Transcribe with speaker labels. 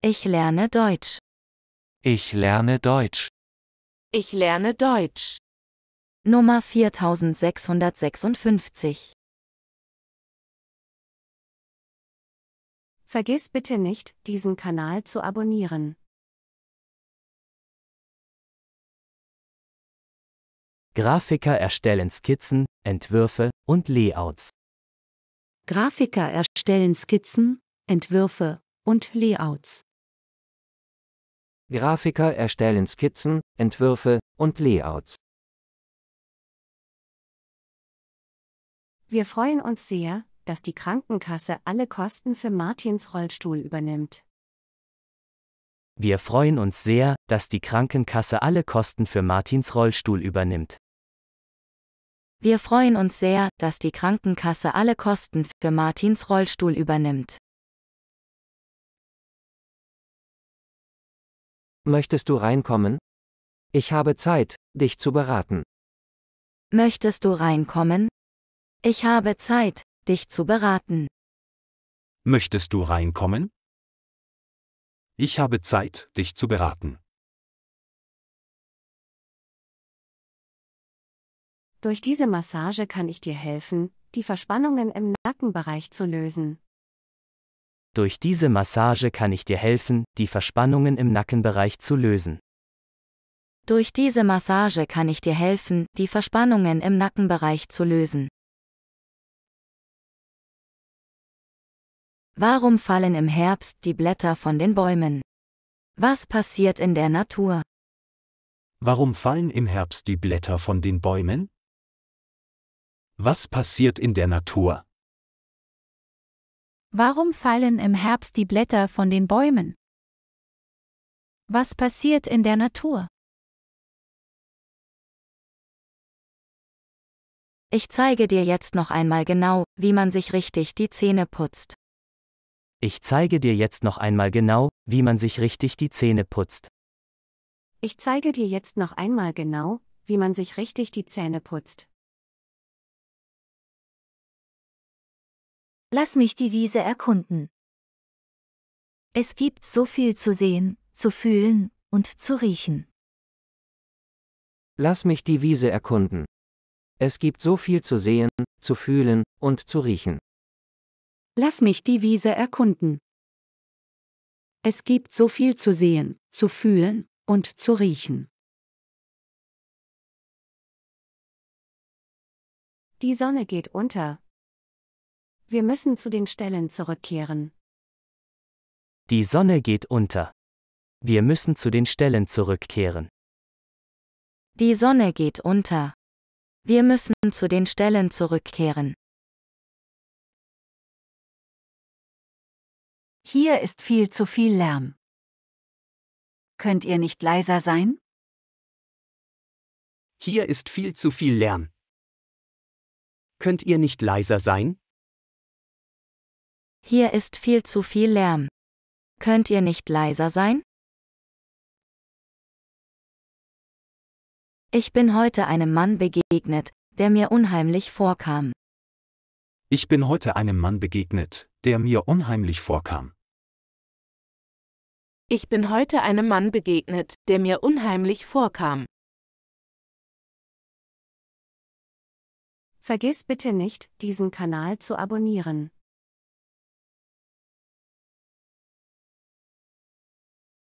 Speaker 1: Ich lerne Deutsch. Ich lerne Deutsch. Ich lerne Deutsch. Nummer 4656. Vergiss bitte nicht, diesen Kanal zu abonnieren. Grafiker erstellen Skizzen, Entwürfe und Layouts. Grafiker erstellen Skizzen, Entwürfe und Layouts. Grafiker erstellen Skizzen, Entwürfe und Layouts. Wir freuen uns sehr, dass die Krankenkasse alle Kosten für Martins Rollstuhl übernimmt. Wir freuen uns sehr, dass die Krankenkasse alle Kosten für Martins Rollstuhl übernimmt. Wir freuen uns sehr, dass die Krankenkasse alle Kosten für Martins Rollstuhl übernimmt. Möchtest du reinkommen? Ich habe Zeit, dich zu beraten. Möchtest du reinkommen? Ich habe Zeit, dich zu beraten. Möchtest du reinkommen? Ich habe Zeit, dich zu beraten. Durch diese Massage kann ich dir helfen, die Verspannungen im Nackenbereich zu lösen. Durch diese Massage kann ich dir helfen, die Verspannungen im Nackenbereich zu lösen. Durch diese Massage kann ich dir helfen, die Verspannungen im Nackenbereich zu lösen. Warum fallen im Herbst die Blätter von den Bäumen? Was passiert in der Natur? Warum fallen im Herbst die Blätter von den Bäumen? Was passiert in der Natur? Warum fallen im Herbst die Blätter von den Bäumen? Was passiert in der Natur? Ich zeige dir jetzt noch einmal genau, wie man sich richtig die Zähne putzt. Ich zeige dir jetzt noch einmal genau, wie man sich richtig die Zähne putzt. Ich zeige dir jetzt noch einmal genau, wie man sich richtig die Zähne putzt. Lass mich die Wiese erkunden. Es gibt so viel zu sehen, zu fühlen und zu riechen. Lass mich die Wiese erkunden. Es gibt so viel zu sehen, zu fühlen und zu riechen. Lass mich die Wiese erkunden. Es gibt so viel zu sehen, zu fühlen und zu riechen. Die Sonne geht unter, wir müssen zu den Stellen zurückkehren. Die Sonne geht unter. Wir müssen zu den Stellen zurückkehren. Die Sonne geht unter. Wir müssen zu den Stellen zurückkehren. Hier ist viel zu viel Lärm. Könnt ihr nicht leiser sein? Hier ist viel zu viel Lärm. Könnt ihr nicht leiser sein? Hier ist viel zu viel Lärm. Könnt ihr nicht leiser sein? Ich bin heute einem Mann begegnet, der mir unheimlich vorkam. Ich bin heute einem Mann begegnet, der mir unheimlich vorkam. Ich bin heute einem Mann begegnet, der mir unheimlich vorkam. Vergiss bitte nicht, diesen Kanal zu abonnieren.